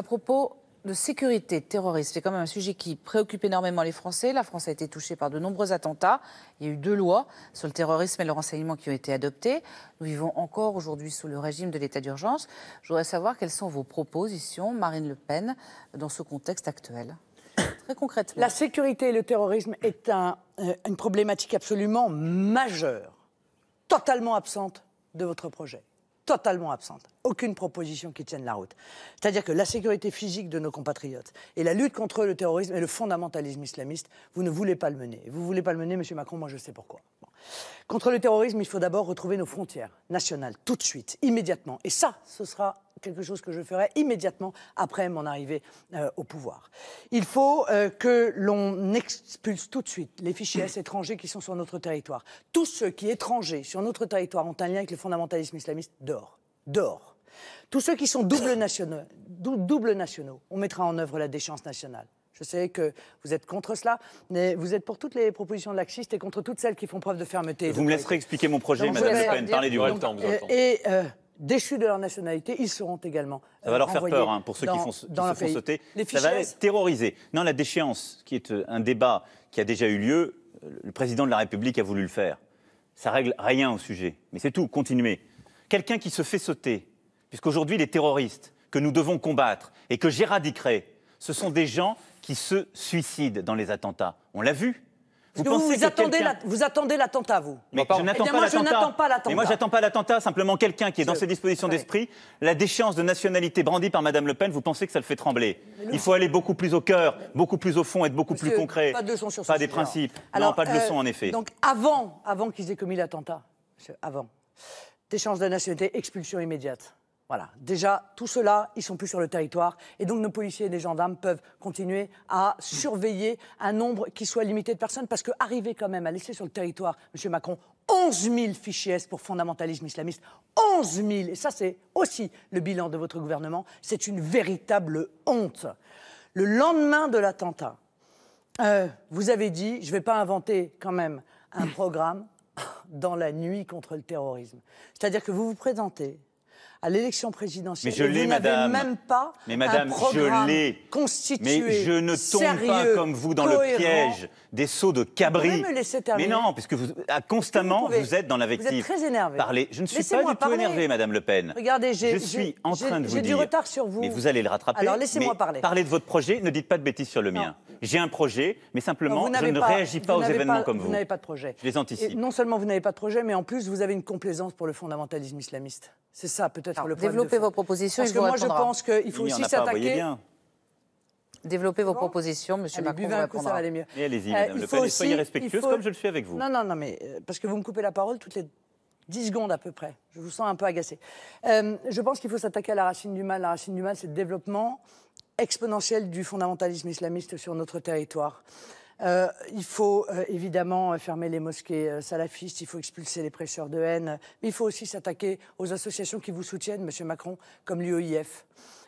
à propos de sécurité terroriste, c'est quand même un sujet qui préoccupe énormément les Français. La France a été touchée par de nombreux attentats. Il y a eu deux lois sur le terrorisme et le renseignement qui ont été adoptées. Nous vivons encore aujourd'hui sous le régime de l'état d'urgence. Je voudrais savoir quelles sont vos propositions, Marine Le Pen, dans ce contexte actuel. Très concrètement. La sécurité et le terrorisme est euh, une problématique absolument majeure, totalement absente de votre projet totalement absente. Aucune proposition qui tienne la route. C'est-à-dire que la sécurité physique de nos compatriotes et la lutte contre le terrorisme et le fondamentalisme islamiste, vous ne voulez pas le mener. Vous ne voulez pas le mener, Monsieur Macron, moi je sais pourquoi. Contre le terrorisme, il faut d'abord retrouver nos frontières nationales, tout de suite, immédiatement. Et ça, ce sera quelque chose que je ferai immédiatement après mon arrivée euh, au pouvoir. Il faut euh, que l'on expulse tout de suite les fichiers étrangers qui sont sur notre territoire. Tous ceux qui, étrangers, sur notre territoire, ont un lien avec le fondamentalisme islamiste, dehors. Dehors. Tous ceux qui sont double nationaux, double nationaux, on mettra en œuvre la déchéance nationale. Je sais que vous êtes contre cela, mais vous êtes pour toutes les propositions de laxistes et contre toutes celles qui font preuve de fermeté. Vous me laisserez expliquer mon projet, Mme Madame Le Pen. du temps. Euh, et, Déchu de leur nationalité, ils seront également. ça va leur euh, faire peur, hein, pour ceux qui, se font sauter. ça va les terroriser. Non, la déchéance, qui est euh, un débat qui a déjà eu lieu, euh, le président de la République a voulu le faire. Ça règle rien au sujet. Mais c'est tout, continuez. Quelqu'un qui se fait sauter, puisqu'aujourd'hui les terroristes que nous devons combattre et que j'éradiquerai, ce sont des gens qui se suicident dans les attentats. On l'a vu vous vous, attendez l'attentat, vous. Mais je n'attends pas l'attentat. n'attends pas l'attentat. Simplement, quelqu'un qui est dans ses dispositions d'esprit, la déchéance de nationalité brandie par Madame Le Pen, vous pensez que ça le fait trembler Il faut aller beaucoup plus au cœur, beaucoup plus au fond, être beaucoup plus concret. Pas de leçons sur Pas des principes. non, pas de leçons, euh, en effet. Donc, avant, avant qu'ils aient commis l'attentat, avant, déchéance de nationalité, expulsion immédiate. Voilà. Déjà, tout cela, ils sont plus sur le territoire. Et donc, nos policiers et nos gendarmes peuvent continuer à surveiller un nombre qui soit limité de personnes. Parce que, quand même à laisser sur le territoire, M. Macron, 11 000 fichiers pour fondamentalisme islamiste. 11 000 Et ça, c'est aussi le bilan de votre gouvernement. C'est une véritable honte. Le lendemain de l'attentat, euh, vous avez dit, je ne vais pas inventer quand même un programme dans la nuit contre le terrorisme. C'est-à-dire que vous vous présentez à l'élection présidentielle. Mais je l'ai, madame. même pas mais madame, je l'ai. constitué. Mais je ne tombe pas comme vous dans le piège des sauts de cabri. Vous me laisser terminer. Mais non, parce que vous, ah, constamment, vous, êtes dans l'invective. Vous êtes très énervé. Parlez. Je ne suis pas du tout énervé, madame Le Pen. Regardez, j'ai, je suis en train de vous J'ai du retard sur vous. Mais vous allez le rattraper. Alors laissez-moi parler. Parlez de votre projet, ne dites pas de bêtises sur le mien j'ai un projet, mais simplement, je ne réagis pas aux événements comme vous. Vous n'avez pas de projet. Je les anticipe. non seulement vous n'avez pas de projet, mais en plus, vous avez une complaisance pour le fondamentalisme islamiste. C'est ça, peut-être, le problème. Développez vos propositions. Parce que moi, je pense qu'il faut aussi s'attaquer. Développez vos propositions, Monsieur Allez, Macron. Un coup, ça va aller mieux. Et allez-y, euh, Madame soyez respectueuse comme je le suis avec vous. Non, non, non, mais euh, parce que vous me coupez la parole toutes les 10 secondes à peu près. Je vous sens un peu agacé. Euh, je pense qu'il faut s'attaquer à la racine du mal. La racine du mal, c'est le développement exponentielle du fondamentalisme islamiste sur notre territoire. Euh, il faut euh, évidemment euh, fermer les mosquées salafistes, il faut expulser les prêcheurs de haine, mais il faut aussi s'attaquer aux associations qui vous soutiennent, Monsieur Macron, comme l'UOIF.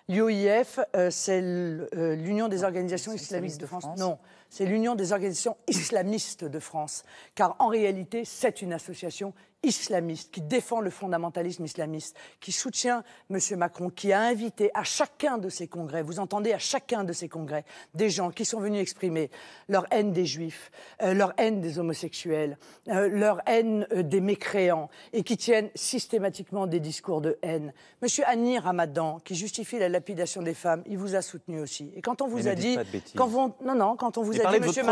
L'UOIF, c'est l'Union des ah, organisations islamistes de France. Non, c'est l'Union des organisations islamistes de France, car en réalité, c'est une association islamiste, qui défend le fondamentalisme islamiste, qui soutient M. Macron, qui a invité à chacun de ses congrès, vous entendez à chacun de ses congrès, des gens qui sont venus exprimer leur haine des juifs, euh, leur haine des homosexuels, euh, leur haine euh, des mécréants, et qui tiennent systématiquement des discours de haine. M. Anir Ramadan, qui justifie la lapidation des femmes, il vous a soutenu aussi. Et quand on vous a dit... Quand vous, non, non, quand on vous parlez de votre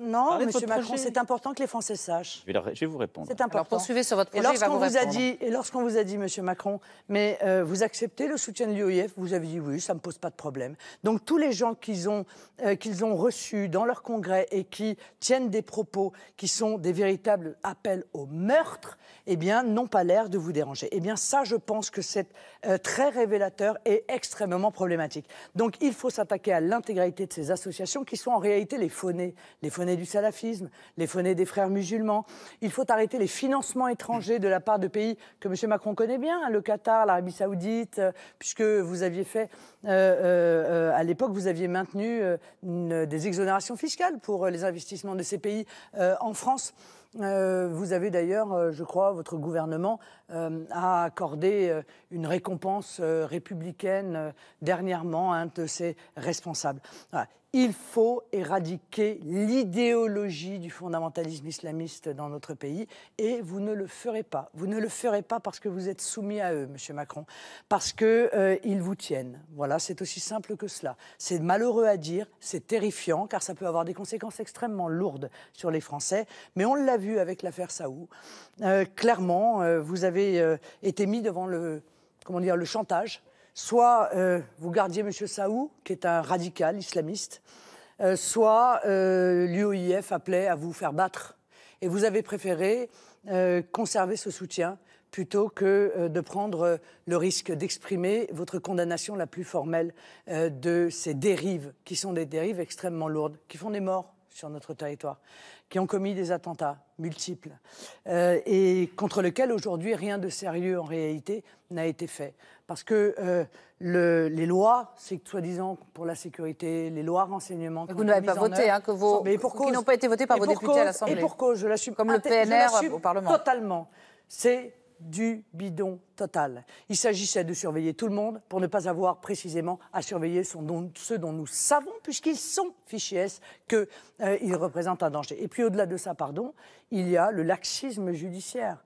non, Monsieur Macron, c'est important que les Français sachent. Je vais, vous répondre. C'est important. Alors poursuivez sur votre projet. Et lorsqu'on vous, a dit, et lorsqu'on vous a dit, Monsieur Macron, mais euh, vous acceptez le soutien de l'UOIF, vous avez dit oui, ça me pose pas de problème. Donc tous les gens qu'ils ont euh, qu'ils ont reçus dans leur congrès et qui tiennent des propos qui sont des véritables appels au meurtre, eh bien n'ont pas l'air de vous déranger. Eh bien ça, je pense que c'est euh, très révélateur et extrêmement problématique. Donc il faut s'attaquer à l'intégralité de ces associations qui sont en réalité les faunées, les Phonés du salafisme, les phonés des frères musulmans. Il faut arrêter les financements étrangers de la part de pays que M. Macron connaît bien, hein, le Qatar, l'Arabie saoudite, euh, puisque vous aviez fait, euh, euh, à l'époque, vous aviez maintenu des exonérations fiscales pour les investissements de ces pays en France. vous avez d'ailleurs, je crois, votre gouvernement euh, a accordé euh, une récompense euh, républicaine dernièrement à un de ses responsables. Il faut éradiquer l'idéologie du fondamentalisme islamiste dans notre pays et vous ne le ferez pas. Vous ne le ferez pas parce que vous êtes soumis à eux, Monsieur Macron, parce que ils vous tiennent. Voilà, c'est aussi simple que cela. C'est malheureux à dire, c'est terrifiant car ça peut avoir des conséquences extrêmement lourdes sur les Français. Mais on l'a vu avec l'affaire Saou. clairement, vous avez avez euh, été mis devant le, comment dire, le chantage. Soit euh, vous gardiez M. Saou, qui est un radical islamiste, euh, soit l'UOIF appelait à vous faire battre. Et vous avez préféré conserver ce soutien plutôt que de prendre le risque d'exprimer votre condamnation la plus formelle de ces dérives, qui sont des dérives extrêmement lourdes, qui font des morts sur notre territoire, qui ont commis des attentats multiples euh, et contre lesquels aujourd'hui rien de sérieux en réalité n'a été fait. Parce que euh, le, les lois, c'est soi-disant pour la sécurité, les lois renseignement. Vous n'avez pas voté, hein, que vos, qui n'ont pas été votées par vos députés à l'Assemblée. Et pour cause, je l'assume. Comme le PNR au Parlement. Totalement. C'est du bidon total. Il s'agissait de surveiller tout le monde pour ne pas avoir précisément à surveiller ceux dont nous savons, puisqu'ils sont fichés S, qu'ils euh, représentent un danger. Et puis au-delà de ça, pardon, il y a le laxisme judiciaire.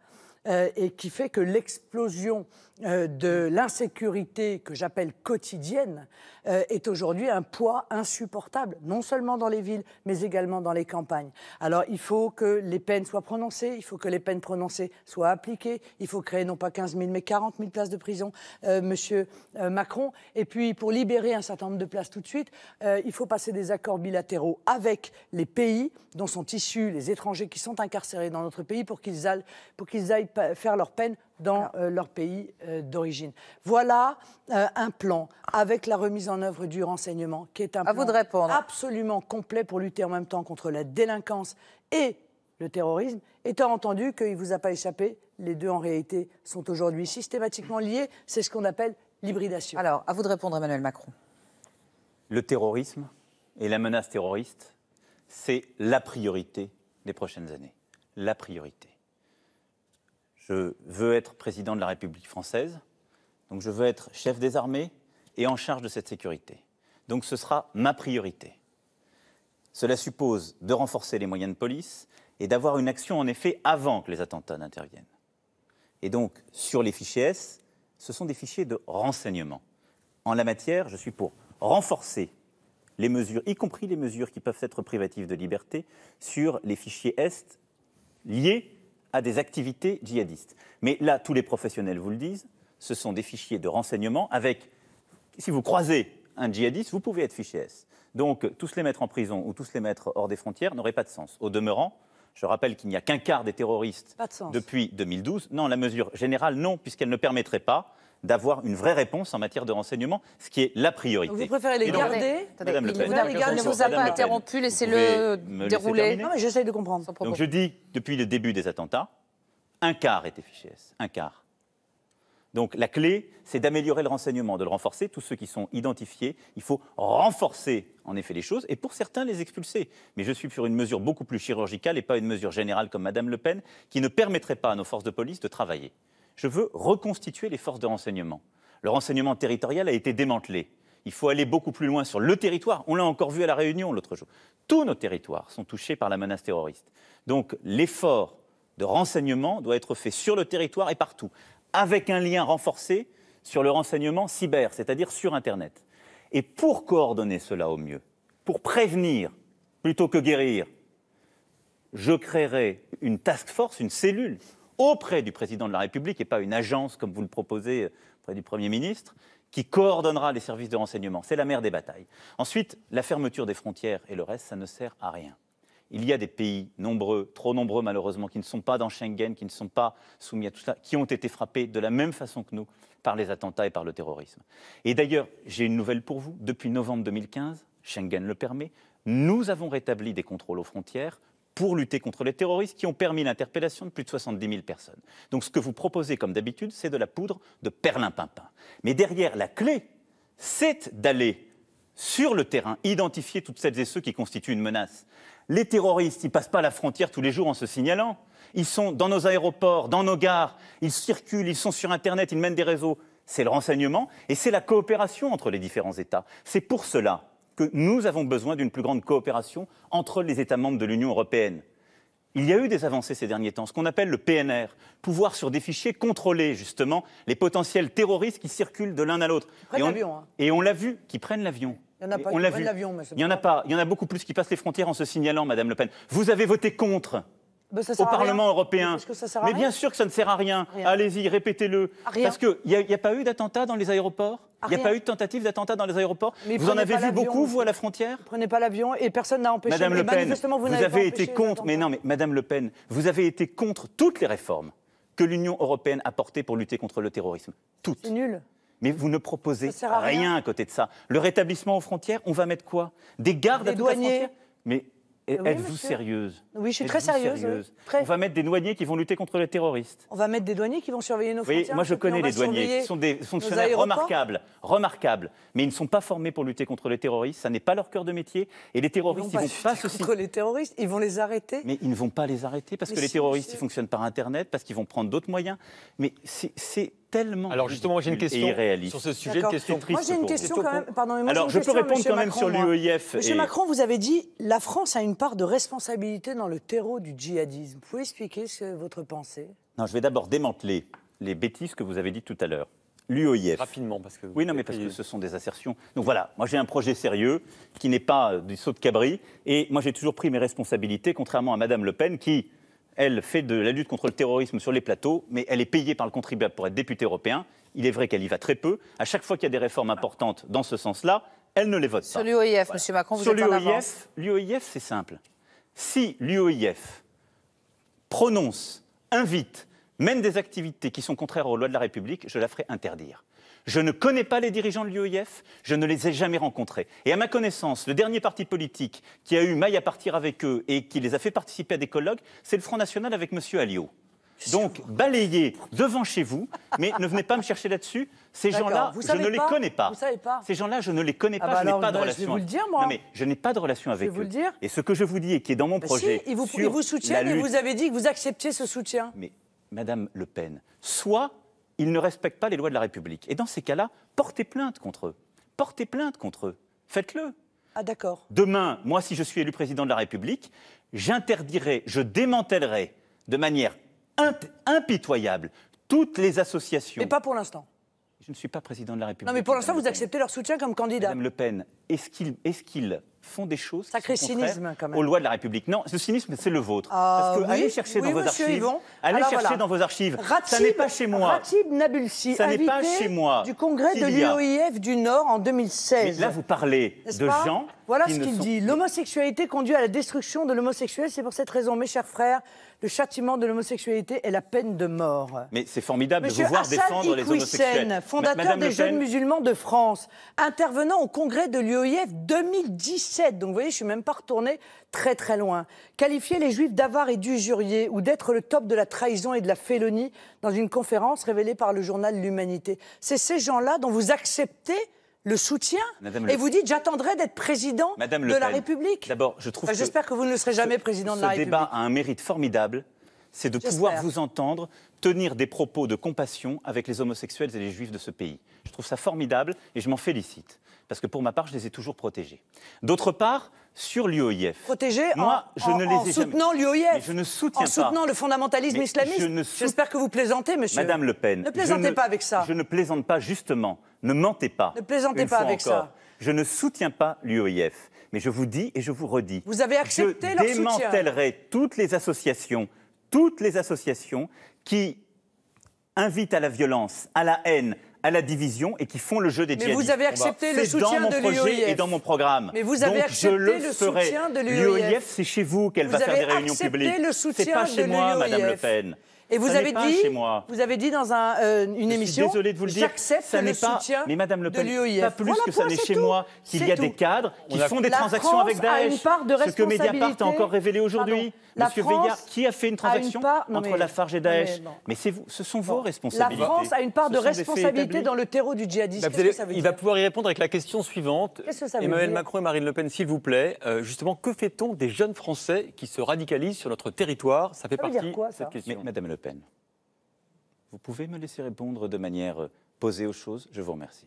Euh, et qui fait que l'explosion euh, de l'insécurité que j'appelle quotidienne euh, est aujourd'hui un poids insupportable, non seulement dans les villes, mais également dans les campagnes. Alors il faut que les peines soient prononcées, il faut que les peines prononcées soient appliquées, il faut créer non pas 15 000 mais 40 000 places de prison, euh, Monsieur Macron. Et puis pour libérer un certain nombre de places tout de suite, il faut passer des accords bilatéraux avec les pays dont sont issus les étrangers qui sont incarcérés dans notre pays pour qu'ils aillent, pour qu'ils aillent faire leur peine dans euh, leur pays euh, d'origine. Voilà euh, un plan avec la remise en œuvre du renseignement qui est un plan absolument complet pour lutter en même temps contre la délinquance et le terrorisme. Étant entendu qu'il ne vous a pas échappé, les deux en réalité sont aujourd'hui systématiquement liés. C'est ce qu'on appelle l'hybridation. Alors, à vous de répondre, Emmanuel Macron. Le terrorisme et la menace terroriste, c'est la priorité des prochaines années. La priorité je veux être président de la République française, donc je veux être chef des armées et en charge de cette sécurité. Donc ce sera ma priorité. Cela suppose de renforcer les moyens de police et d'avoir une action en effet avant que les attentats n'interviennent. Et donc sur les fichiers S, ce sont des fichiers de renseignement. En la matière, je suis pour renforcer les mesures, y compris les mesures qui peuvent être privatives de liberté, sur les fichiers S liés à des activités djihadistes. Mais là, tous les professionnels vous le disent, ce sont des fichiers de renseignement avec, si vous croisez un djihadiste, vous pouvez être fiché S. Donc, euh, tous les mettre en prison ou tous les mettre hors des frontières n'aurait pas de sens. Au demeurant, je rappelle qu'il n'y a qu'un quart des terroristes de depuis 2012. Non, la mesure générale, non, puisqu'elle ne permettrait pas d'avoir une vraie réponse en matière de renseignement, ce qui est la priorité. Vous préférez les garder Madame Le Pen, ne vous a pas interrompu, laissez-le dérouler. Non, mais j'essaie de comprendre. Donc je dis, depuis le début des attentats, un quart était fiché S, un quart. Donc la clé, c'est d'améliorer le renseignement, de le renforcer. Tous ceux qui sont identifiés, il faut renforcer en effet les choses et pour certains les expulser. Mais je suis sur une mesure beaucoup plus chirurgicale et pas une mesure générale comme Madame Le Pen qui ne permettrait pas à nos forces de police de travailler je veux reconstituer les forces de renseignement. Le renseignement territorial a été démantelé. Il faut aller beaucoup plus loin sur le territoire. On l'a encore vu à la Réunion l'autre jour. Tous nos territoires sont touchés par la menace terroriste. Donc l'effort de renseignement doit être fait sur le territoire et partout, avec un lien renforcé sur le renseignement cyber, c'est-à-dire sur Internet. Et pour coordonner cela au mieux, pour prévenir plutôt que guérir, je créerai une task force, une cellule auprès du président de la République et pas une agence comme vous le proposez euh, auprès du Premier ministre qui coordonnera les services de renseignement. C'est la mère des batailles. Ensuite, la fermeture des frontières et le reste, ça ne sert à rien. Il y a des pays nombreux, trop nombreux malheureusement, qui ne sont pas dans Schengen, qui ne sont pas soumis à tout ça, qui ont été frappés de la même façon que nous par les attentats et par le terrorisme. Et d'ailleurs, j'ai une nouvelle pour vous. Depuis novembre 2015, Schengen le permet, nous avons rétabli des contrôles aux frontières pour lutter contre les terroristes qui ont permis l'interpellation de plus de 70 000 personnes. Donc ce que vous proposez, comme d'habitude, c'est de la poudre de perlimpinpin. Mais derrière, la clé, c'est d'aller sur le terrain, identifier toutes celles et ceux qui constituent une menace. Les terroristes, ils passent pas la frontière tous les jours en se signalant. Ils sont dans nos aéroports, dans nos gares, ils circulent, ils sont sur Internet, ils mènent des réseaux. C'est le renseignement et c'est la coopération entre les différents États. C'est pour cela que nous avons besoin d'une plus grande coopération entre les États membres de l'Union européenne. Il y a eu des avancées ces derniers temps, ce qu'on appelle le PNR, pouvoir sur des fichiers contrôler justement les potentiels terroristes qui circulent de l'un à l'autre. Hein. Et, on l'a vu, qui prennent l'avion. Il n'y Il y en a pas. Il y en a beaucoup plus qui passent les frontières en se signalant, Madame Le Pen. Vous avez voté contre ben, au Parlement européen. Mais, bien sûr que ça ne sert à rien. Allez-y, répétez-le. Parce qu'il n'y a, pas eu d'attentat dans les aéroports il n'y a pas eu de tentative d'attentat dans les aéroports. vous en avez vu beaucoup, vous, à la frontière Prenez pas l'avion et personne n'a empêché. Madame Le Pen, vous, avez été contre. Mais non, mais Madame Le Pen, vous avez été contre toutes les réformes que l'Union européenne a portées pour lutter contre le terrorisme. Toutes. nul. Mais vous ne proposez rien. à côté de ça. Le rétablissement aux frontières, on va mettre quoi Des gardes à frontière Êtes-vous sérieuse Oui, je suis très sérieuse. On va mettre des douaniers qui vont lutter contre les terroristes. On va mettre des douaniers qui vont surveiller nos frontières. Oui, moi je connais les douaniers, Ils sont des fonctionnaires remarquables, remarquables, mais ils ne sont pas formés pour lutter contre les terroristes. Ça n'est pas leur cœur de métier. Et les terroristes, ils vont, vont pas, contre les terroristes, ils vont les arrêter. Mais ils ne vont pas les arrêter parce que les terroristes, ils fonctionnent par Internet, parce qu'ils vont prendre d'autres moyens. Mais c'est alors justement, j'ai une question sur ce sujet, question triste. Moi Alors je peux répondre quand même sur l'UEIF. Monsieur Macron, vous avez dit la France a une part de responsabilité dans le terreau du djihadisme. Vous pouvez expliquer votre pensée Non, je vais d'abord démanteler les bêtises que vous avez dites tout à l'heure. L'UEIF. Rapidement, parce que. oui, non, mais parce que ce sont des assertions. Donc voilà, moi j'ai un projet sérieux qui n'est pas euh, du saut de cabri. Et moi j'ai toujours pris mes responsabilités, contrairement à Madame Le Pen qui elle fait de la lutte contre le terrorisme sur les plateaux, mais elle est payée par le contribuable pour être députée européenne. Il est vrai qu'elle y va très peu. À chaque fois qu'il y a des réformes importantes dans ce sens-là, elle ne les vote pas. Sur l'UOIF, M. Macron, vous sur L'UOIF, c'est simple. Si l'UOIF prononce, invite même des activités qui sont contraires aux lois de la République, je la ferai interdire. Je ne connais pas les dirigeants de l'UEF, je ne les ai jamais rencontrés. Et à ma connaissance, le dernier parti politique qui a eu maille à partir avec eux et qui les a fait participer à des colloques, c'est le Front National avec M. Alliot. Donc, balayez devant chez vous, mais ne venez pas me chercher là-dessus. Ces gens-là, je ne les connais pas. pas. Ces gens-là, je ne les connais ah pas. Bah je n'ai pas de relation. Bah, je vais vous le dire, moi. Non, mais je n'ai pas de relation avec eux. Et ce que je vous dis et qui est dans mon bah projet. Si, ils vous, vous soutiennent et vous avez dit que vous acceptiez ce soutien. Mais Madame Le Pen, soit ils ne respectent pas les lois de la République. Et dans ces cas-là, portez plainte contre eux. Portez plainte contre eux. Faites-le. Ah d'accord. Demain, moi, si je suis élu président de la République, j'interdirai, je démantèlerai de manière impitoyable toutes les associations. Mais pas pour l'instant. Je ne suis pas président de la République. Non, mais pour l'instant, vous acceptez leur soutien comme candidat. Madame Le Pen, est-ce qu'ils font des choses qui sont aux lois de la République Non, ce cynisme, c'est le vôtre. Ah que allez chercher dans vos archives. Allez chercher dans vos archives. ça n'est pas chez moi. Nabulsi, ça n'est pas chez moi. Du congrès de l'UOIF du Nord en 2016. Mais là, vous parlez de gens. Voilà ce qu'il dit. L'homosexualité conduit à la destruction de l'homosexuel. C'est pour cette raison, mes chers frères, le châtiment de l'homosexualité est la peine de mort. Mais c'est formidable de vous voir défendre les homosexuels. fondateur des Jeunes Musulmans de France, intervenant au congrès de l'UOIF e 2017. E Donc vous voyez, je suis même pas retournée très très loin. Qualifier les juifs d'avares et d'usurier ou d'être le top de la trahison et de la félonie dans une conférence révélée par le journal L'Humanité. C'est ces gens-là dont vous acceptez le soutien et vous dites j'attendrai d'être président de la République. D'abord, je trouve j'espère que vous ne serez jamais président de la République. Ce débat a un mérite formidable, c'est de pouvoir vous entendre tenir des propos de compassion avec les homosexuels et les juifs de ce pays. Je trouve ça formidable et je m'en félicite parce que pour ma part, je les ai toujours protégés. D'autre part, sur l'UOIF. Protégés Moi, en, je ne les ai en soutenant l'UOIF. Je ne soutiens en soutenant le fondamentalisme islamique, islamiste. J'espère que vous plaisantez, monsieur. Madame Le Pen. Ne plaisantez pas avec ça. Je ne plaisante pas, justement. Ne mentez pas. Ne plaisantez pas avec ça. Je ne soutiens pas l'UOIF. Mais je vous dis et je vous redis. Vous avez accepté leur soutien. Je démantèlerai toutes les associations, toutes les associations qui invitent à la violence, à la haine, à la division et qui font le jeu des Mais vous avez eh ben, accepté le soutien de dans mon projet et e dans mon programme. Mais vous avez Donc, accepté je le, soutien de l'UOIF. E e c'est chez vous qu'elle va faire des réunions publiques. C'est pas chez moi, Madame Le Pen. Et vous avez dit, vous avez dit dans euh, une émission, de vous dire, j'accepte le pas, soutien mais Madame Le Pen, Pas plus que ça n'est chez moi qu'il y a des cadres qui font des transactions avec Daesh. A une part de Ce que Mediapart a encore révélé aujourd'hui, Monsieur Veillard, qui a fait une transaction entre Lafarge et Daesh Mais, c'est vous, ce sont vos responsabilités. La France a une part de responsabilité dans le terreau du djihadisme. Bah, il va pouvoir y répondre avec la question suivante. Emmanuel Macron et Marine Le Pen, s'il vous plaît, euh, justement, que fait-on des jeunes Français qui se radicalisent sur notre territoire Ça fait partie de cette question. Madame Le Pen Vous pouvez me laisser répondre de manière euh, posée aux choses Je vous remercie.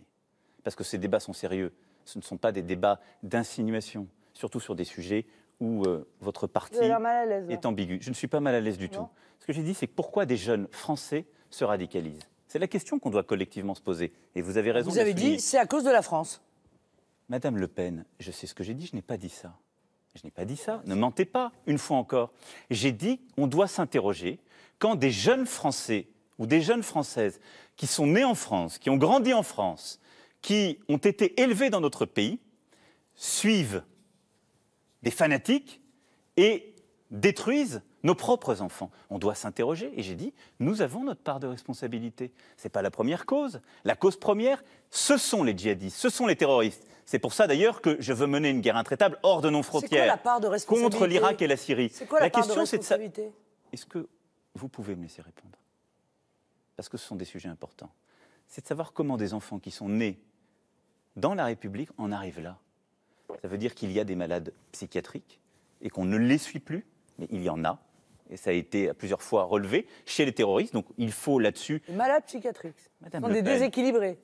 Parce que ces débats sont sérieux. Ce ne sont pas des débats d'insinuation, surtout sur des sujets où euh, votre parti est hein. ambigu. Je ne suis pas mal à l'aise du tout. Ce que j'ai dit, c'est pourquoi des jeunes Français se radicalisent. C'est la question qu'on doit collectivement se poser. Et vous avez raison. Vous avez dit, c'est à cause de la France. Madame Le Pen, je sais ce que j'ai dit, je n'ai pas dit ça. Je n'ai pas dit ça, ne mentez pas, une fois encore. J'ai dit, on doit s'interroger quand des jeunes Français ou des jeunes Françaises qui sont nés en France, qui ont grandi en France, qui ont été élevés dans notre pays, suivent des fanatiques et détruisent nos propres enfants. On doit s'interroger, et j'ai dit, nous avons notre part de responsabilité. Ce n'est pas la première cause. La cause première, ce sont les djihadistes, ce sont les terroristes. C'est pour ça d'ailleurs que je veux mener une guerre intraitable hors de nos frontières quoi, la part de contre l'Irak et la Syrie. la, question, c'est de savoir Est-ce que vous pouvez me laisser répondre Parce que ce sont des sujets importants. C'est de savoir comment des enfants qui sont nés dans la République en arrivent là. Ça veut dire qu'il y a des malades psychiatriques et qu'on ne les suit plus, mais il y en a et ça a été à plusieurs fois relevé, chez les terroristes. Donc il faut là-dessus. Malades psychiatriques. Madame des déséquilibrés.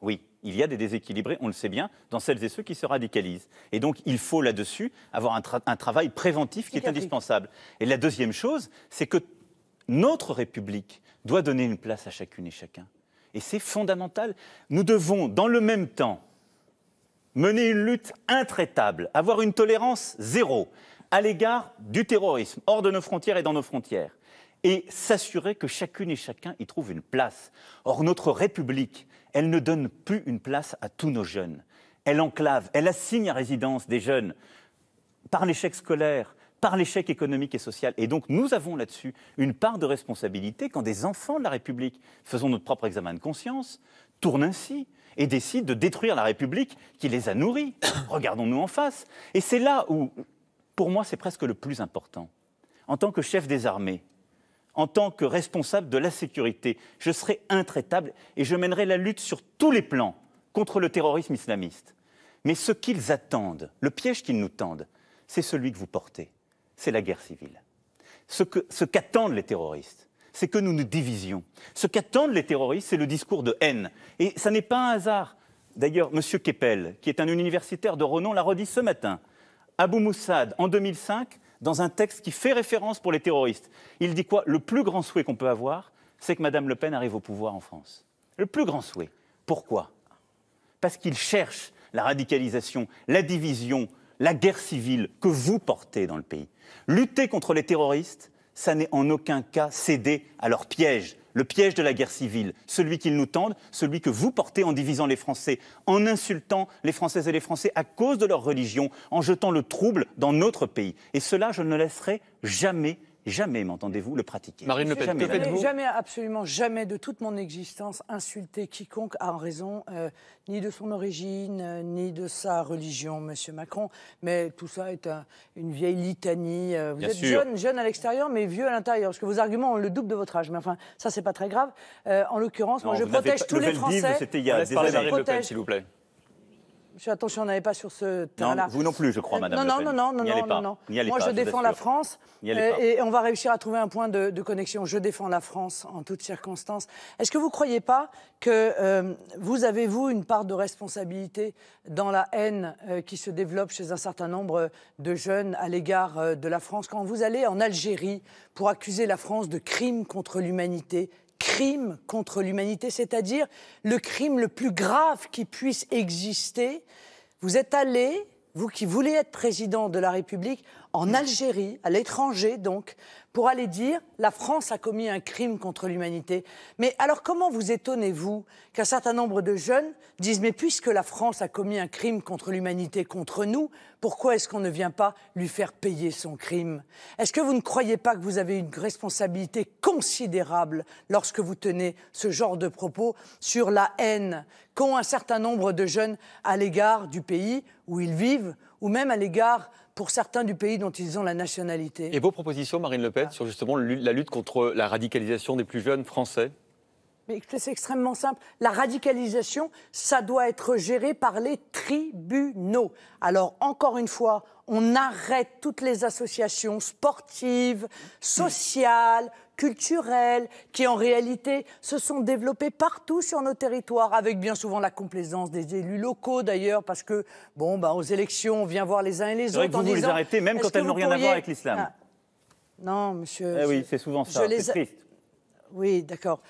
Oui, il y a des déséquilibrés, on le sait bien, dans celles et ceux qui se radicalisent. Et donc, il faut là-dessus avoir un, un, travail préventif qui est indispensable. Et la deuxième chose, c'est que notre République doit donner une place à chacune et chacun. Et c'est fondamental. Nous devons, dans le même temps, mener une lutte intraitable, avoir une tolérance zéro, à l'égard du terrorisme, hors de nos frontières et dans nos frontières, et s'assurer que chacune et chacun y trouve une place. Or, notre République, elle ne donne plus une place à tous nos jeunes. Elle enclave, elle assigne à résidence des jeunes par l'échec scolaire, par l'échec économique et social. Et donc nous avons là-dessus une part de responsabilité quand des enfants de la République, faisons notre propre examen de conscience, tournent ainsi et décident de détruire la République qui les a nourris. Regardons-nous en face. Et c'est là où pour moi, c'est presque le plus important. En tant que chef des armées, en tant que responsable de la sécurité, je serai intraitable et je mènerai la lutte sur tous les plans contre le terrorisme islamiste. Mais ce qu'ils attendent, le piège qu'ils nous tendent, c'est celui que vous portez, c'est la guerre civile. Ce qu'attendent les terroristes, c'est que nous nous divisions. Ce qu'attendent les terroristes, c'est le discours de haine. Et ça n'est pas un hasard. D'ailleurs, M. Keppel, qui est un universitaire de renom, l'a redit ce matin. Abou Moussad, en 2005, dans un texte qui fait référence pour les terroristes. Il dit quoi Le plus grand souhait qu'on peut avoir, c'est que Mme Le Pen arrive au pouvoir en France. Le plus grand souhait. Pourquoi Parce qu'il cherche la radicalisation, la division, la guerre civile que vous portez dans le pays. Lutter contre les terroristes, ça n'est en aucun cas céder à leur piège, le piège de la guerre civile, celui qu'ils nous tendent, celui que vous portez en divisant les Français, en insultant les Françaises et les Français à cause de leur religion, en jetant le trouble dans notre pays. Et cela, je ne laisserai jamais Jamais, m'entendez-vous, le pratiquer. Marine Le Pen, jamais, jamais, absolument jamais de toute mon existence insulté quiconque en raison euh, ni de son origine, euh, ni de sa religion, Monsieur Macron. Mais tout ça est une vieille litanie. Euh, vous êtes jeune, jeune à l'extérieur, mais vieux à l'intérieur. Parce que vos arguments ont le double de votre âge. Mais enfin, ça, c'est pas très grave. en l'occurrence, moi, je protège tous les Français. C'était il y a des s'il vous plaît attention, on n'avait pas sur ce terrain-là. Vous non plus, je crois, euh, Madame. Non, non, non, non, non, non, Moi, je défends la France euh, et on va réussir à trouver un point de, connexion. Je défends la France en toutes circonstances. Est-ce que vous ne croyez pas que euh, vous avez vous une part de responsabilité dans la haine qui se développe chez un certain nombre de jeunes à l'égard de la France quand vous allez en Algérie pour accuser la France de crimes contre l'humanité crime contre l'humanité, c'est-à-dire le crime le plus grave qui puisse exister. Vous êtes allé, vous qui voulez être président de la République, en Algérie, à l'étranger donc, pour aller dire la France a commis un crime contre l'humanité. Mais alors comment vous étonnez-vous qu'un certain nombre de jeunes disent mais puisque la France a commis un crime contre l'humanité contre nous, pourquoi est-ce qu'on ne vient pas lui faire payer son crime Est-ce que vous ne croyez pas que vous avez une responsabilité considérable lorsque vous tenez ce genre de propos sur la haine qu'ont un certain nombre de jeunes à l'égard du pays où ils vivent ou même à l'égard pour certains du pays dont ils ont la nationalité Et vos propositions Marine Le Pen sur justement la lutte contre la radicalisation des plus jeunes français c'est extrêmement simple. La radicalisation, ça doit être géré par les tribunaux. Alors, encore une fois, on arrête toutes les associations sportives, sociales, culturelles, qui en réalité se sont développées partout sur nos territoires, avec bien souvent la complaisance des élus locaux d'ailleurs, parce que, bon, bah, aux élections, on vient voir les uns et les autres. Que vous, vous les arrêtez même quand elles n'ont rien à voir avec l'islam. Ah, non, monsieur. Eh oui, c'est souvent ça. Les... Oui, d'accord.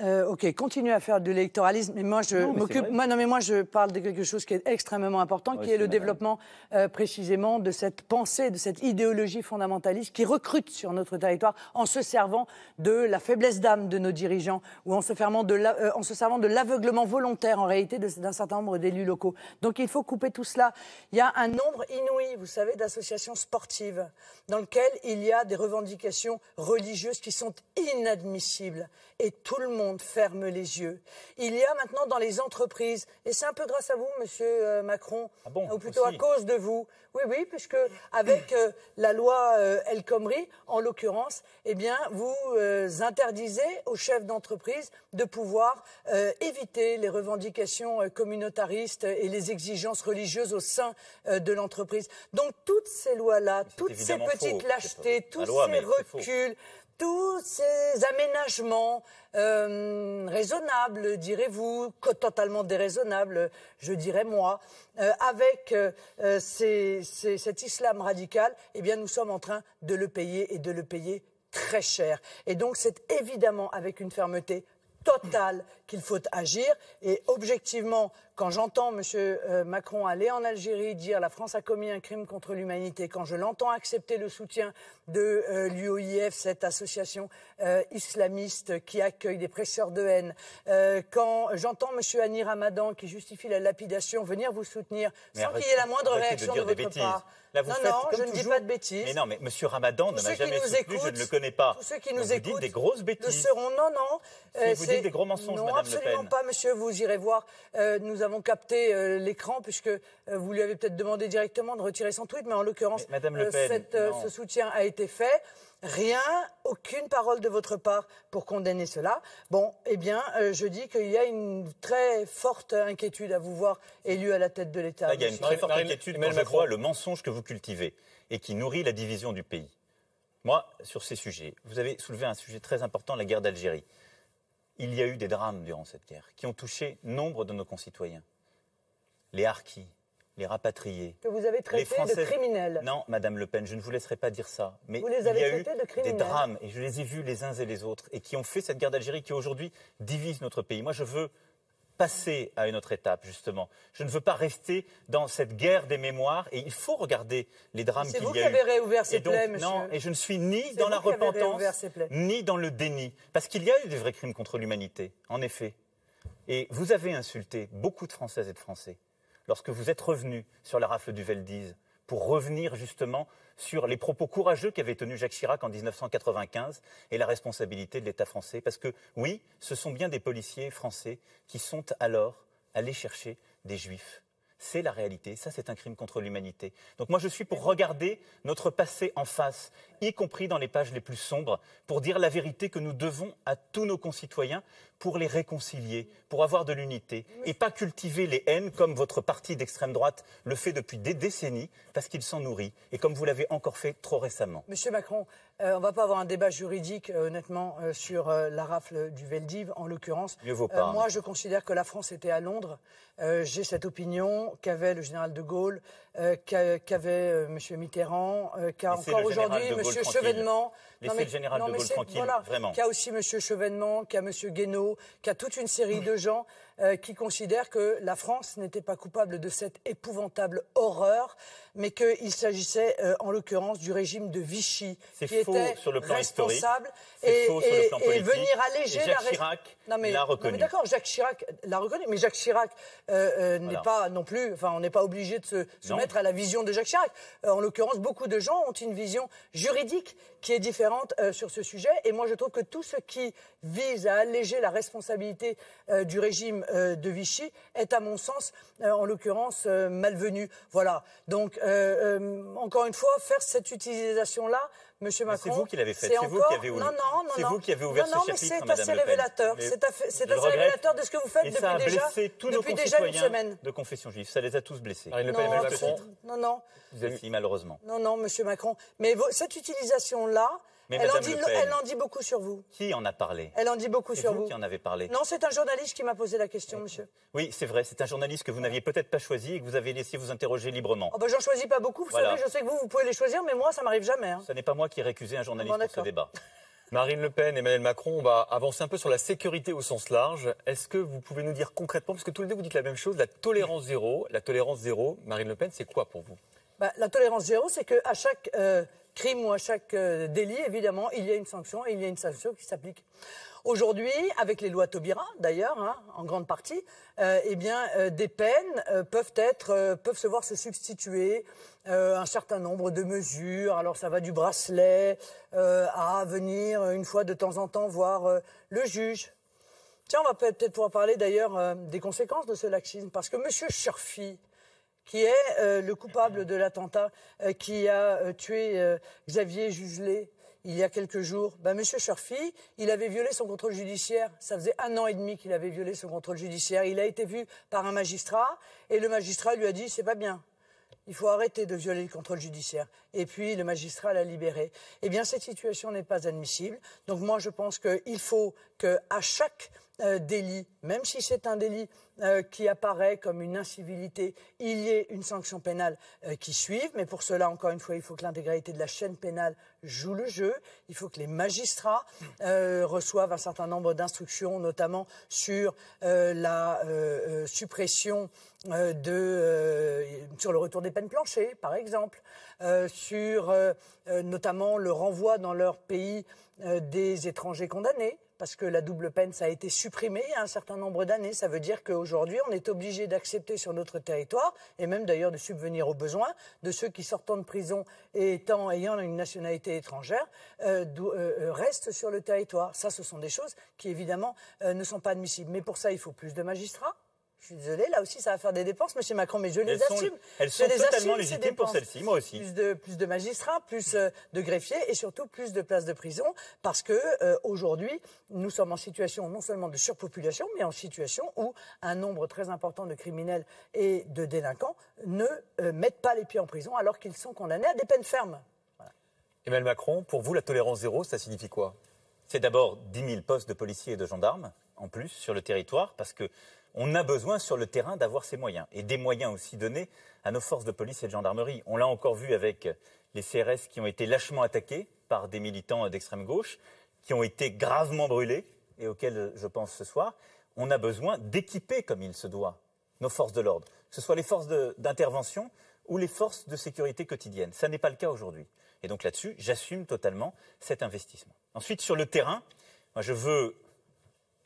Euh, ok, continuez à faire de l'électoralisme, mais moi je m'occupe. Moi non, mais moi je parle de quelque chose qui est extrêmement important, qui est, le développement euh, précisément de cette pensée, de cette idéologie fondamentaliste qui recrute sur notre territoire en se servant de la faiblesse d'âme de nos dirigeants ou en se, fermant de euh, en se servant de l'aveuglement volontaire en réalité d'un certain nombre d'élus locaux. Donc il faut couper tout cela. Il y a un nombre inouï, vous savez, d'associations sportives dans lequel il y a des revendications religieuses qui sont inadmissibles et tout le monde ferme les yeux. Il y a maintenant dans les entreprises, et c'est un peu grâce à vous, Monsieur euh, Macron, ah ou plutôt à cause de vous. Oui, oui, puisque avec euh, la loi euh, El Khomri, en l'occurrence, eh bien, vous interdisez aux chefs d'entreprise de pouvoir éviter les revendications communautaristes et les exigences religieuses au sein de l'entreprise. Donc toutes ces lois-là, toutes ces petites lâchetés, tous ces reculs tous ces aménagements euh, raisonnables, direz-vous, totalement déraisonnables, je dirais moi, euh, avec euh, cet islam radical, eh bien nous sommes en train de le payer et de le payer très cher. Et donc c'est évidemment avec une fermeté totale qu'il faut agir. Et objectivement, quand j'entends M. Euh, Macron aller en Algérie dire la France a commis un crime contre l'humanité, quand je l'entends accepter le soutien de euh, l'UOIF, cette association euh, islamiste qui accueille des presseurs de haine, quand j'entends M. Anir Ramadan qui justifie la lapidation venir vous soutenir sans qu'il y ait la moindre réaction de, votre part. non, non, je ne dis pas de bêtises. Mais non, mais M. Ramadan ne m'a jamais soutenu, je ne le connais pas. Tous ceux qui nous écoutent des grosses bêtises. seront, non, non. Si vous dites des gros mensonges, Absolument pas, monsieur. Vous irez voir. Euh, nous avons capté euh, l'écran puisque euh, vous lui avez peut-être demandé directement de retirer son tweet, mais en l'occurrence, ce soutien a été fait. Rien, aucune parole de votre part pour condamner cela. Bon, eh bien, je dis qu'il y a une très forte inquiétude à vous voir élu à la tête de l'État. Il y a une très forte inquiétude quand je le mensonge que vous cultivez et qui nourrit la division du pays. Moi, sur ces sujets, vous avez soulevé un sujet très important, la guerre d'Algérie. Il y a eu des drames durant cette guerre qui ont touché nombre de nos concitoyens. Les harkis, les rapatriés. Que vous avez traités de criminels. Non, Madame Le Pen, je ne vous laisserai pas dire ça. Mais vous les avez il y a eu des drames, et je les ai vus les uns et les autres, et qui ont fait cette guerre d'Algérie qui aujourd'hui divise notre pays. Moi, je veux passer à une autre étape, justement. Je ne veux pas rester dans cette guerre des mémoires et il faut regarder les drames qui y a C'est vous qui avez réouvert ces plaies, monsieur. Non, et je ne suis ni dans la repentance, ni dans le déni. Parce qu'il y a eu des vrais crimes contre l'humanité, en effet. Et vous avez insulté beaucoup de Françaises et de Français lorsque vous êtes revenu sur la rafle du Veldiz, pour revenir justement sur les propos courageux qu'avait tenus Jacques Chirac en 1995 et la responsabilité de l'État français. Parce que oui, ce sont bien des policiers français qui sont alors allés chercher des juifs. C'est la réalité, ça c'est un crime contre l'humanité. Donc moi je suis pour regarder notre passé en face y compris dans les pages les plus sombres, pour dire la vérité que nous devons à tous nos concitoyens pour les réconcilier, pour avoir de l'unité, et pas cultiver les haines comme votre parti d'extrême droite le fait depuis des décennies, parce qu'il s'en nourrit, et comme vous l'avez encore fait trop récemment. Monsieur Macron, euh, on ne va pas avoir un débat juridique, euh, honnêtement, euh, sur la rafle du Veldiv, en l'occurrence. Mieux vaut pas. Hein. moi, je considère que la France était à Londres. J'ai cette opinion qu'avait le général de Gaulle, euh, qu'avait euh, M. Mitterrand, euh, qu'a encore aujourd'hui M. Chevènement, Laissez le général de Gaulle tranquille, vraiment. Qu'il y a aussi M. Chevènement, qu'il y a M. Guénaud, qu'il y a toute une série de gens euh, qui considèrent que la France n'était pas coupable de cette épouvantable horreur, mais qu'il s'agissait euh, en l'occurrence du régime de Vichy, qui faux était sur le plan responsable et, faux sur le plan et, venir alléger et Jacques la Chirac non, mais, l'a reconnu. d'accord, Jacques Chirac l'a reconnu, mais Jacques Chirac euh, n'est pas non plus, enfin on n'est pas obligé de se mettre à la vision de Jacques Chirac. en l'occurrence, beaucoup de gens ont une vision juridique qui est différente euh, sur ce sujet. Et moi, je trouve que tout ce qui vise à alléger la responsabilité euh, du régime euh, de Vichy est, à mon sens, en l'occurrence, malvenu. Voilà. Donc, encore une fois, faire cette utilisation-là Monsieur ah, Macron. C'est vous qui l'avez fait, c'est vous qui avez ouvert. Non, non, non, c'est vous qui avez ouvert non, non, ce mais C'est assez révélateur. C'est assez révélateur de ce que vous faites Et depuis, déjà, blessé tous nos concitoyens De confession juive, ça les a tous blessés. Le non, Non, non. Vous avez malheureusement. Non, non, Monsieur Macron. Mais cette utilisation là elle, en dit, beaucoup sur vous. Qui en a parlé Elle en dit beaucoup sur vous. Qui en avez parlé Non, c'est un journaliste qui m'a posé la question, monsieur. Oui, c'est vrai. C'est un journaliste que vous n'aviez peut-être pas choisi et que vous avez laissé vous interroger librement. Oh, bah, j'en choisis pas beaucoup. Vous savez, je sais que vous, vous pouvez les choisir, mais moi, ça m'arrive jamais. Hein. Ce n'est pas moi qui ai récusé un journaliste ah, pour ce débat. Marine Le Pen, Emmanuel Macron, on va avancer un peu sur la sécurité au sens large. Est-ce que vous pouvez nous dire concrètement, parce que tous les deux vous dites la même chose, la tolérance zéro, la tolérance zéro, Marine Le Pen, c'est quoi pour vous bah, La tolérance zéro, c'est à chaque euh, crime ou à chaque euh, délit, évidemment, il y a une sanction et il y a une sanction qui s'applique. Aujourd'hui, avec les lois Taubira, d'ailleurs, hein, en grande partie, euh, eh bien, euh, des peines peuvent se voir se substituer un certain nombre de mesures. Alors, ça va du bracelet à venir une fois de temps en temps voir le juge. Tiens, on va peut-être pouvoir parler d'ailleurs des conséquences de ce laxisme, parce que Monsieur Cherfi, qui est euh, le coupable de l'attentat euh, qui a euh, tué Xavier Jugelé il y a quelques jours. Ben, Monsieur Cherfi, il avait violé son contrôle judiciaire. Ça faisait un an et demi qu'il avait violé son contrôle judiciaire. Il a été vu par un magistrat et le magistrat lui a dit c'est pas bien. Il faut arrêter de violer le contrôle judiciaire. Et puis le magistrat l'a libéré. Eh bien, cette situation n'est pas admissible. Donc moi, je pense qu'il faut qu'à chaque délit, même si c'est un délit euh, qui apparaît comme une incivilité, il y ait une sanction pénale euh, qui suive. Mais pour cela, encore une fois, il faut que l'intégralité de la chaîne pénale joue le jeu. Il faut que les magistrats euh, reçoivent un certain nombre d'instructions, notamment sur la suppression de, sur le retour des peines planchées, par exemple, sur notamment le renvoi dans leur pays des étrangers condamnés parce que la double peine, ça a été supprimée il y a un certain nombre d'années. Ça veut dire qu'aujourd'hui, on est obligé d'accepter sur notre territoire, et même d'ailleurs de subvenir aux besoins, de ceux qui sortant de prison et ayant une nationalité étrangère, euh, euh, euh, restent sur le territoire. Ça, ce sont des choses qui, évidemment, ne sont pas admissibles. Mais pour ça, il faut plus de magistrats, je suis désolée, là aussi, ça va faire des dépenses, monsieur Macron, mais je les assume. elles sont totalement légitimes pour celle ci moi aussi. Plus de, plus de magistrats, plus euh, de greffiers et surtout plus de places de prison, parce que euh, aujourd'hui, nous sommes en situation non seulement de surpopulation, mais en situation où un nombre très important de criminels et de délinquants ne euh, mettent pas les pieds en prison alors qu'ils sont condamnés à des peines fermes. Emmanuel Macron, pour vous, la tolérance zéro, ça signifie quoi C'est d'abord 10 000 postes de policiers et de gendarmes en plus sur le territoire, parce que on a besoin sur le terrain d'avoir ces moyens et des moyens aussi donnés à nos forces de police et de gendarmerie. On l'a encore vu avec les CRS qui ont été lâchement attaqués par des militants d'extrême gauche, qui ont été gravement brûlés et auxquels je pense ce soir. On a besoin d'équiper comme il se doit nos forces de l'ordre, que ce soit les forces d'intervention ou les forces de sécurité quotidienne. ce n'est pas le cas aujourd'hui. Et donc là-dessus, j'assume totalement cet investissement. Ensuite, sur le terrain, je veux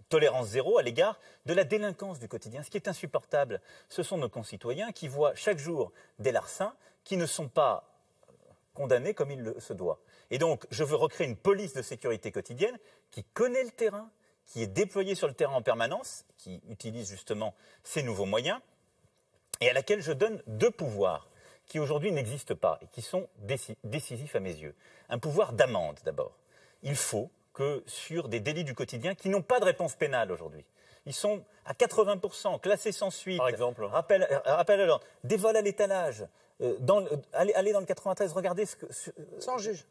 tolérance zéro à l'égard de la délinquance du quotidien. Ce qui est insupportable, ce sont nos concitoyens qui voient chaque jour des larcins qui ne sont pas euh, condamnés comme il se doit. Et donc, je veux recréer une police de sécurité quotidienne qui connaît le terrain, qui est déployée sur le terrain en permanence, qui utilise justement ces nouveaux moyens, et à laquelle je donne deux pouvoirs qui aujourd'hui n'existent pas et qui sont décisifs à mes yeux. Un pouvoir d'amende d'abord. Il faut que sur des délits du quotidien qui n'ont pas de réponse pénale aujourd'hui. Ils sont à 80% classés sans suite. Par exemple Rappel, euh, rappel à Des vols à l'étalage. allez, euh, dans le 93, regardez ce que... Euh, sans juge.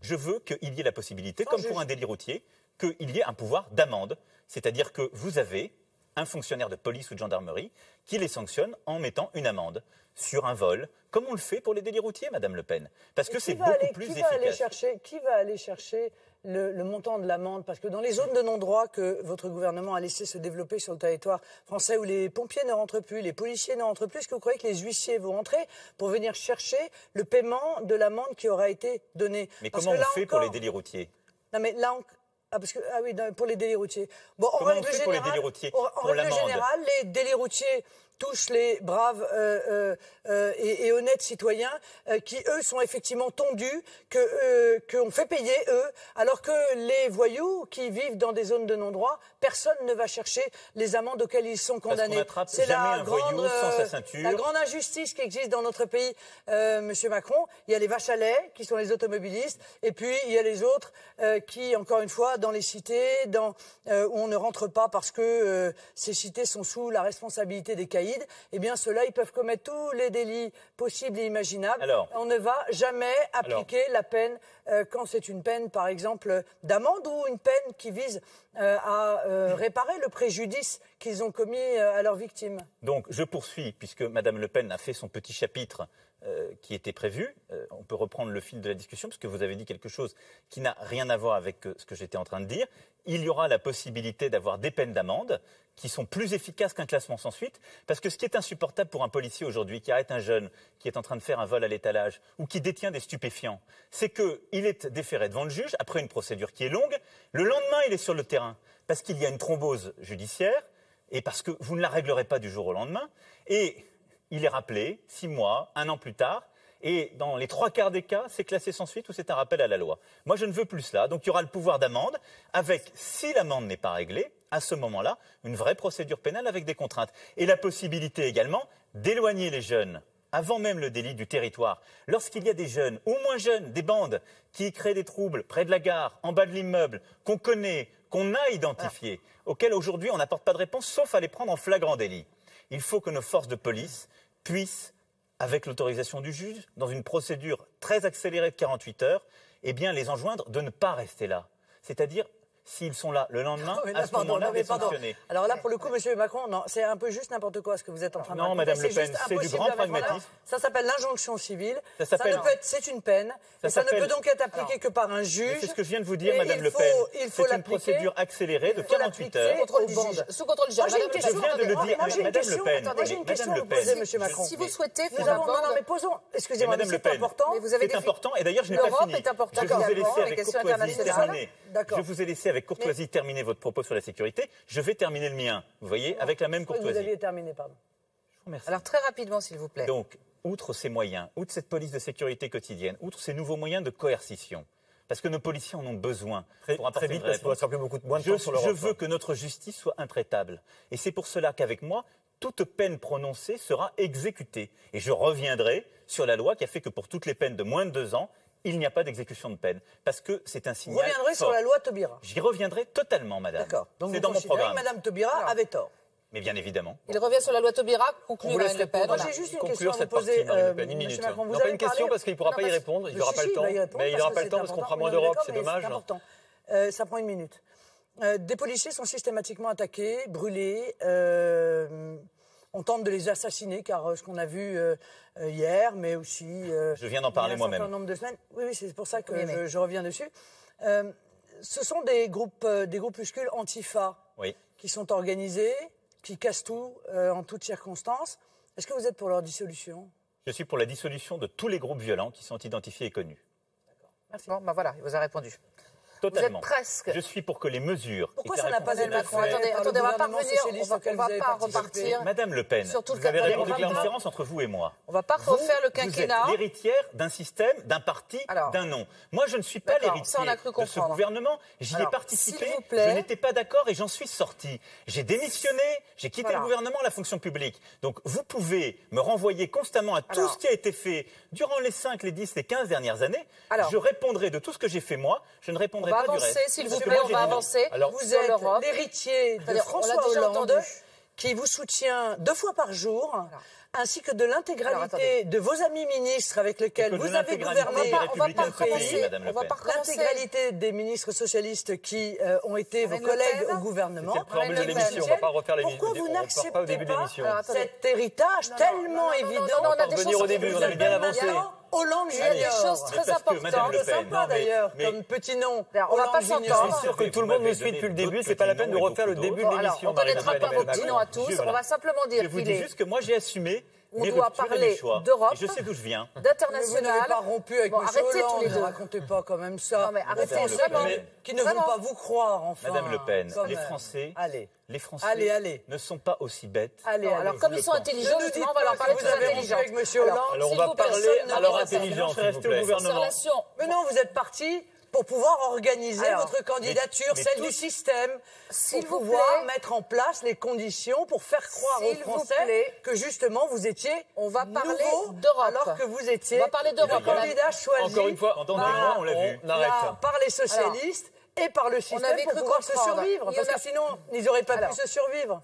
Je veux qu'il y ait la possibilité, comme pour un délit routier, qu'il y ait un pouvoir d'amende. C'est-à-dire que vous avez un fonctionnaire de police ou de gendarmerie qui les sanctionne en mettant une amende sur un vol, comme on le fait pour les délits routiers, Madame Le Pen. Parce que c'est beaucoup plus efficace. qui va aller chercher le, montant de l'amende Parce que dans les zones de non-droit que votre gouvernement a laissé se développer sur le territoire français, où les pompiers ne rentrent plus, les policiers ne rentrent plus, est-ce que vous croyez que les huissiers vont rentrer pour venir chercher le paiement de l'amende qui aura été donnée Mais comment on fait pour les délits routiers Non, mais là, ah, ah oui, pour les délits routiers. Bon, en règle les délits en règle générale, les délits routiers touche les braves euh, euh, euh, et, honnêtes citoyens qui, eux, sont effectivement tondus, que qu'on fait payer, eux, alors que les voyous qui vivent dans des zones de non-droit, personne ne va chercher les amendes auxquelles ils sont condamnés. C'est la, grande injustice qui existe dans notre pays, Monsieur Macron. Il y a les vaches à qui sont les automobilistes, et puis il y a les autres qui, encore une fois, dans les cités, où on ne rentre pas parce que ces cités sont sous la responsabilité des caïds, et eh bien ceux-là, ils peuvent commettre tous les délits possibles et imaginables. on ne va jamais appliquer la peine euh, quand c'est une peine, par exemple, d'amende ou une peine qui vise euh, à euh, réparer le préjudice qu'ils ont commis à leurs victimes. Donc je poursuis, puisque Mme Le Pen a fait son petit chapitre euh, qui était prévu. Euh, on peut reprendre le fil de la discussion parce que vous avez dit quelque chose qui n'a rien à voir avec euh, ce que j'étais en train de dire. Il y aura la possibilité d'avoir des peines d'amende qui sont plus efficaces qu'un classement sans suite. Parce que ce qui est insupportable pour un policier aujourd'hui qui arrête un jeune qui est en train de faire un vol à l'étalage ou qui détient des stupéfiants, c'est qu'il est déféré devant le juge après une procédure qui est longue. Le lendemain, il est sur le terrain parce qu'il y a une thrombose judiciaire et parce que vous ne la réglerez pas du jour au lendemain. Et il est rappelé six mois, un an plus tard. Et dans les trois quarts des cas, c'est classé sans suite ou c'est un rappel à la loi. Moi, je ne veux plus cela. Donc, il y aura le pouvoir d'amende avec, si l'amende n'est pas réglée, à ce moment-là, une vraie procédure pénale avec des contraintes. Et la possibilité également d'éloigner les jeunes avant même le délit du territoire. Lorsqu'il y a des jeunes, ou moins jeunes, des bandes qui créent des troubles près de la gare, en bas de l'immeuble, qu'on connaît, qu'on a identifié, ah. auxquels aujourd'hui on n'apporte pas de réponse, sauf à les prendre en flagrant délit. Il faut que nos forces de police puisse, avec l'autorisation du juge, dans une procédure très accélérée de 48 heures, eh bien, les enjoindre de ne pas rester là. C'est-à-dire S'ils sont là le lendemain, ah à ce moment-là, vous Alors là, pour le coup, Monsieur Macron, c'est un peu juste n'importe quoi ce que vous êtes en train de Non, Madame Le Pen, c'est du grand pragmatisme. Ça s'appelle l'injonction civile. Ça C'est une peine. Ça, ne peut donc être appliqué que par un juge. C'est ce que je viens de vous dire, Madame Le Pen. Il C'est une procédure accélérée de 48 heures. Sous contrôle du juge. Ah, je viens de le dire, Madame Le Pen. J'ai une question à vous poser, Monsieur Macron. Si vous souhaitez, nous avons. Non, mais posons. Excusez-moi, c'est important. C'est important. Et d'ailleurs, je n'ai pas fini. L'Europe est importante. Je vous ai laissé avec avec courtoisie terminez votre propos sur la sécurité. Je vais terminer le mien, vous voyez, avec la même courtoisie. Vous aviez terminé, pardon. Je vous remercie. Alors très rapidement, s'il vous plaît. Donc, outre ces moyens, outre cette police de sécurité quotidienne, outre ces nouveaux moyens de coercition, parce que nos policiers en ont besoin. Très, pour très vite, moins temps Je veux que notre justice soit intraitable. Et c'est pour cela qu'avec moi, toute peine prononcée sera exécutée. Et je reviendrai sur la loi qui a fait que pour toutes les peines de moins de deux ans, il n'y a pas d'exécution de peine. Parce que c'est un signal. Vous reviendrez sur la loi Taubira. J'y reviendrai totalement, madame. D'accord. Donc c'est dans mon programme. Que madame Taubira avait tort. Mais bien évidemment. Il revient sur la loi Taubira, conclure Marine Le Pen. Moi, j'ai juste une conclure question à vous poser. Euh, une minute. Macron, non, pas une question parce qu'il ne pourra pas y répondre. Il n'aura pas le temps. Mais il n'aura pas le temps parce qu'on prend moins d'Europe. C'est dommage. C'est important. Euh, ça prend une minute. Euh, des policiers sont systématiquement attaqués, brûlés on tente de les assassiner, car euh, ce qu'on a vu euh, euh, hier, mais aussi. je viens d'en parler moi-même. Un nombre de semaines. Oui, oui, c'est pour ça que je, reviens dessus. ce sont des groupes, des groupuscules antifa oui. qui sont organisés, qui cassent tout en toutes circonstances. Est-ce que vous êtes pour leur dissolution Je suis pour la dissolution de tous les groupes violents qui sont identifiés et connus. Merci. Bah voilà, il vous a répondu presque. Je suis pour que les mesures. Pourquoi ça n'a pas été Attendez, attendez on va pas revenir, on va, pas repartir. Madame Le Pen, vous avez de la différence entre vous et moi. On va pas refaire le quinquennat. Vous êtes l'héritière d'un système, d'un parti, d'un nom. Moi, je ne suis pas l'héritière de ce gouvernement. J'y ai participé. Je n'étais pas d'accord et j'en suis sorti. J'ai démissionné. J'ai quitté le gouvernement, la fonction publique. Donc, vous pouvez me renvoyer constamment à tout ce qui a été fait durant les 5, les 10, les 15 dernières années. Je répondrai de tout ce que j'ai fait moi. Je ne répondrai on va avancer, s'il vous plaît, on va avancer. Vous êtes l'héritier de François Hollande qui vous soutient deux fois par jour, ainsi que de l'intégralité de vos amis ministres avec lesquels vous avez gouverné. On va pas recommencer. L'intégralité des ministres socialistes qui euh, ont été vos collègues au gouvernement. Pourquoi vous n'acceptez pas, cet héritage tellement évident On va au début, on avait bien avancé. Hollande, il des choses très importantes, sympa d'ailleurs, comme petit nom. On va pas s'entendre. Je suis sûr que tout le monde me suit depuis le début, c'est pas la peine de refaire le début de l'émission. On ne connaîtra pas vos petits noms à tous, on va simplement dire qu'il Je vous dis juste que moi j'ai assumé on doit parler d'Europe. Je sais d'où je viens. D'international. Vous pas rompu avec bon, arrêtez Hollande, tous les deux. Ne racontez pas quand même ça. Non, mais arrêtez Qui ne vont pas vous croire, enfin. Madame Le Pen, euh, les Français. Les Français ne sont pas aussi bêtes. Allez, alors comme ils sont intelligents, justement, on va leur parler avez rompu Avec M. Hollande, alors, on va parler à leur intelligence. Restez au gouvernement. Mais non, vous êtes parti pour pouvoir organiser votre candidature, celle du système, pour pouvoir mettre en place les conditions pour faire croire aux Français que justement vous étiez on va parler d'Europe alors que vous étiez on va parler d'Europe. candidat choisi encore une fois on l'a vu par les socialistes et par le système pour pouvoir se survivre parce que sinon ils n'auraient pas pu se survivre.